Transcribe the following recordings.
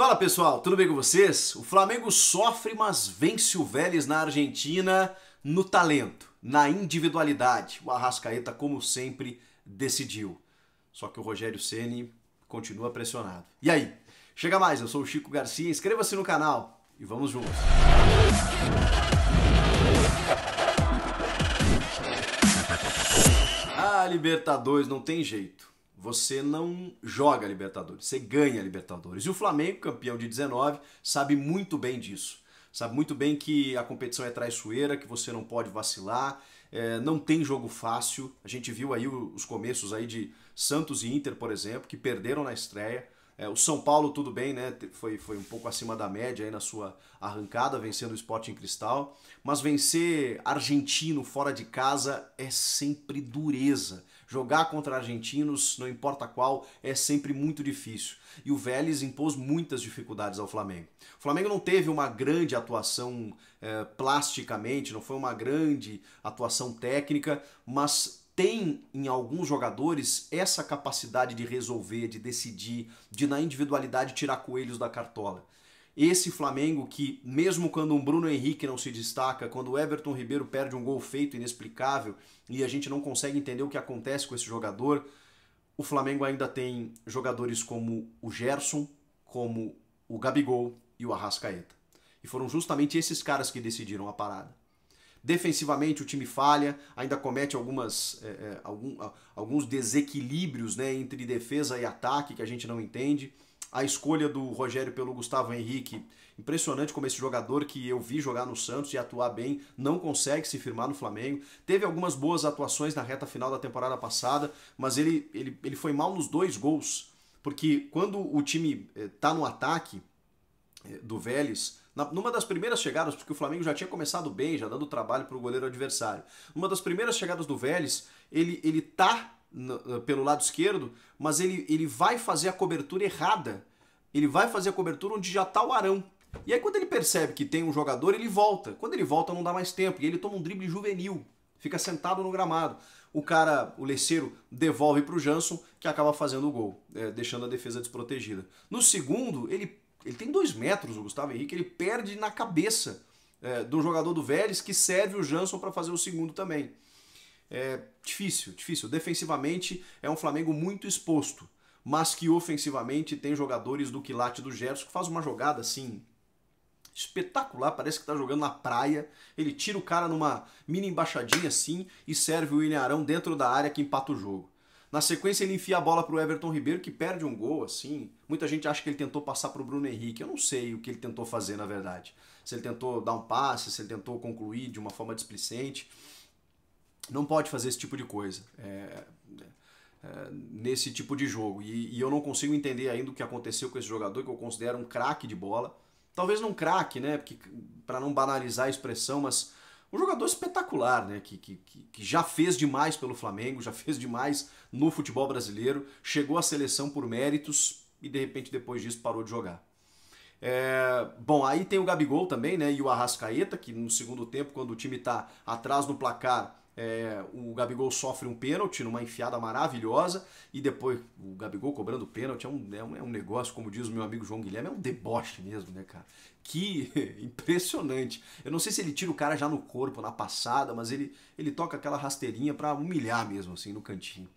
Fala pessoal, tudo bem com vocês? O Flamengo sofre, mas vence o Vélez na Argentina no talento, na individualidade. O Arrascaeta, como sempre, decidiu. Só que o Rogério Ceni continua pressionado. E aí? Chega mais, eu sou o Chico Garcia, inscreva-se no canal e vamos juntos. Ah, Libertadores, não tem jeito você não joga Libertadores, você ganha Libertadores. E o Flamengo, campeão de 19, sabe muito bem disso. Sabe muito bem que a competição é traiçoeira, que você não pode vacilar, é, não tem jogo fácil. A gente viu aí os começos aí de Santos e Inter, por exemplo, que perderam na estreia. É, o São Paulo, tudo bem, né? Foi, foi um pouco acima da média aí na sua arrancada, vencendo o em Cristal. Mas vencer argentino fora de casa é sempre dureza. Jogar contra argentinos, não importa qual, é sempre muito difícil. E o Vélez impôs muitas dificuldades ao Flamengo. O Flamengo não teve uma grande atuação é, plasticamente, não foi uma grande atuação técnica, mas tem em alguns jogadores essa capacidade de resolver, de decidir, de na individualidade tirar coelhos da cartola. Esse Flamengo que, mesmo quando um Bruno Henrique não se destaca, quando o Everton Ribeiro perde um gol feito inexplicável e a gente não consegue entender o que acontece com esse jogador, o Flamengo ainda tem jogadores como o Gerson, como o Gabigol e o Arrascaeta. E foram justamente esses caras que decidiram a parada. Defensivamente o time falha, ainda comete algumas, é, é algum, alguns desequilíbrios né, entre defesa e ataque que a gente não entende. A escolha do Rogério pelo Gustavo Henrique, impressionante como esse jogador que eu vi jogar no Santos e atuar bem não consegue se firmar no Flamengo. Teve algumas boas atuações na reta final da temporada passada, mas ele, ele, ele foi mal nos dois gols. Porque quando o time está é, no ataque, do Vélez, numa das primeiras chegadas, porque o Flamengo já tinha começado bem, já dando trabalho para o goleiro adversário, uma das primeiras chegadas do Vélez, ele, ele tá no, eh, pelo lado esquerdo, mas ele, ele vai fazer a cobertura errada. Ele vai fazer a cobertura onde já tá o Arão. E aí quando ele percebe que tem um jogador, ele volta. Quando ele volta não dá mais tempo, e ele toma um drible juvenil, fica sentado no gramado. O cara, o Leceiro, devolve para o Jansson, que acaba fazendo o gol, é, deixando a defesa desprotegida. No segundo, ele ele tem dois metros, o Gustavo Henrique, ele perde na cabeça é, do jogador do Vélez, que serve o Jansson para fazer o segundo também. É difícil, difícil. Defensivamente é um Flamengo muito exposto, mas que ofensivamente tem jogadores do quilate do Gerson, que faz uma jogada assim espetacular, parece que está jogando na praia. Ele tira o cara numa mini embaixadinha assim e serve o William Arão dentro da área que empata o jogo. Na sequência ele enfia a bola para o Everton Ribeiro que perde um gol assim. Muita gente acha que ele tentou passar para o Bruno Henrique. Eu não sei o que ele tentou fazer na verdade. Se ele tentou dar um passe, se ele tentou concluir de uma forma displicente. Não pode fazer esse tipo de coisa é, é, é nesse tipo de jogo. E, e eu não consigo entender ainda o que aconteceu com esse jogador que eu considero um craque de bola. Talvez não craque, né? Porque para não banalizar a expressão, mas um jogador espetacular, né? Que, que, que já fez demais pelo Flamengo, já fez demais no futebol brasileiro, chegou à seleção por méritos e de repente depois disso parou de jogar. É, bom, aí tem o Gabigol também, né? E o Arrascaeta, que no segundo tempo, quando o time está atrás no placar, é, o Gabigol sofre um pênalti numa enfiada maravilhosa e depois o Gabigol cobrando pênalti é um, é um, é um negócio, como diz o meu amigo João Guilherme, é um deboche mesmo, né, cara? Que impressionante. Eu não sei se ele tira o cara já no corpo, na passada, mas ele, ele toca aquela rasteirinha para humilhar mesmo, assim, no cantinho.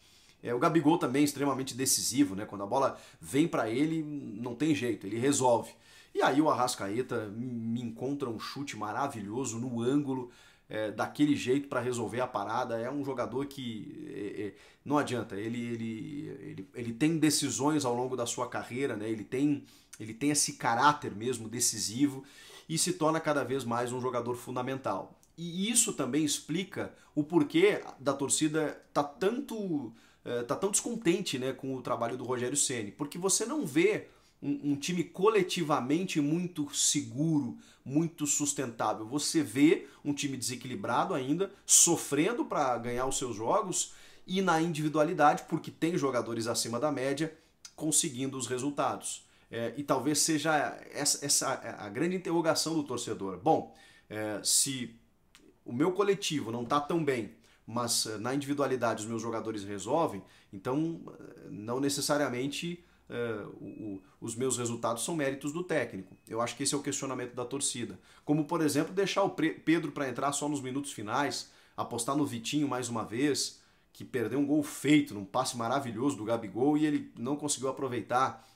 É, o Gabigol também é extremamente decisivo, né? Quando a bola vem para ele, não tem jeito, ele resolve. E aí o Arrascaeta me encontra um chute maravilhoso no ângulo é, daquele jeito para resolver a parada. É um jogador que é, é, não adianta, ele, ele, ele, ele tem decisões ao longo da sua carreira, né? ele, tem, ele tem esse caráter mesmo decisivo e se torna cada vez mais um jogador fundamental. E isso também explica o porquê da torcida tá tanto é, tá tão descontente né, com o trabalho do Rogério Ceni, porque você não vê um, um time coletivamente muito seguro, muito sustentável. Você vê um time desequilibrado ainda, sofrendo para ganhar os seus jogos e na individualidade, porque tem jogadores acima da média, conseguindo os resultados. É, e talvez seja essa, essa, é, a grande interrogação do torcedor. Bom, é, se o meu coletivo não está tão bem, mas eh, na individualidade os meus jogadores resolvem, então eh, não necessariamente eh, o, os meus resultados são méritos do técnico. Eu acho que esse é o questionamento da torcida. Como, por exemplo, deixar o Pedro para entrar só nos minutos finais, apostar no Vitinho mais uma vez, que perdeu um gol feito, num passe maravilhoso do Gabigol e ele não conseguiu aproveitar.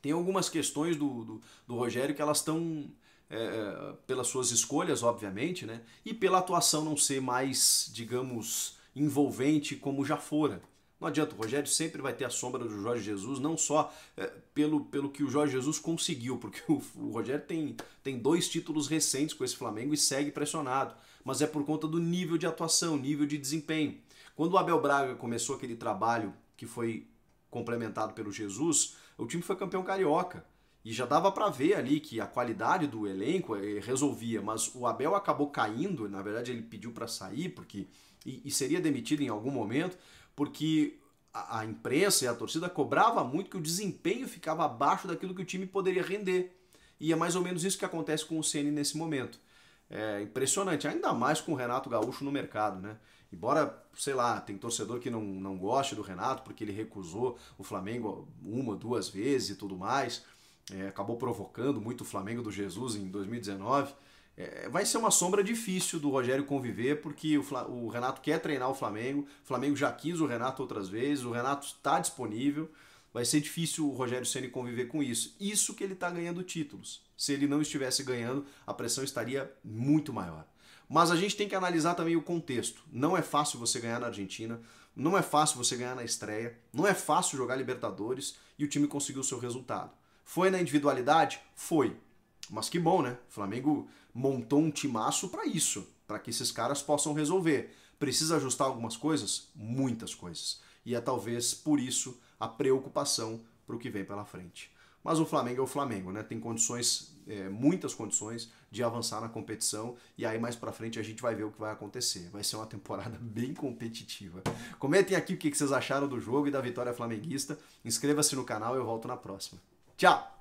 Tem algumas questões do, do, do Rogério que elas estão. É, eh, eh, pelas suas escolhas, obviamente, né? E pela atuação não ser mais, digamos, envolvente como já fora. Não adianta, o Rogério sempre vai ter a sombra do Jorge Jesus, não só é, pelo, pelo que o Jorge Jesus conseguiu, porque o, o Rogério tem, tem dois títulos recentes com esse Flamengo e segue pressionado, mas é por conta do nível de atuação, nível de desempenho. Quando o Abel Braga começou aquele trabalho que foi complementado pelo Jesus, o time foi campeão carioca. E já dava para ver ali que a qualidade do elenco é, resolvia, mas o Abel acabou caindo, na verdade ele pediu para sair porque e, e, seria demitido em algum momento, porque a, imprensa e a torcida cobrava muito que o desempenho ficava abaixo daquilo que o time poderia render. E é mais ou menos isso que acontece com o Ceni nesse momento. É impressionante, ainda mais com o Renato Gaúcho no mercado, né? Embora, sei lá, tem torcedor que não, não goste do Renato porque ele recusou o Flamengo uma, duas vezes e tudo mais, é, acabou provocando muito o Flamengo do Jesus em 2019. É, vai ser uma sombra difícil do Rogério conviver, porque o, o, Renato quer treinar o Flamengo, o Flamengo já quis o Renato outras vezes, o Renato está disponível, vai ser difícil o Rogério Senna conviver com isso. Isso que ele está ganhando títulos. Se ele não estivesse ganhando, a pressão estaria muito maior. Mas a gente tem que analisar também o contexto. Não é fácil você ganhar na Argentina, não é fácil você ganhar na estreia, não é fácil jogar Libertadores e o time conseguiu o seu resultado. Foi na individualidade? Foi. Mas que bom, né? O Flamengo montou um timaço para isso, para que esses caras possam resolver. Precisa ajustar algumas coisas? Muitas coisas. E é talvez por isso a preocupação para o que vem pela frente. Mas o Flamengo é o Flamengo, né? Tem condições, é, muitas condições de avançar na competição e aí mais para frente a gente vai ver o que vai acontecer. Vai ser uma temporada bem competitiva. Comentem aqui o que vocês acharam do jogo e da vitória flamenguista. Inscreva-se no canal e eu volto na próxima. Tchau!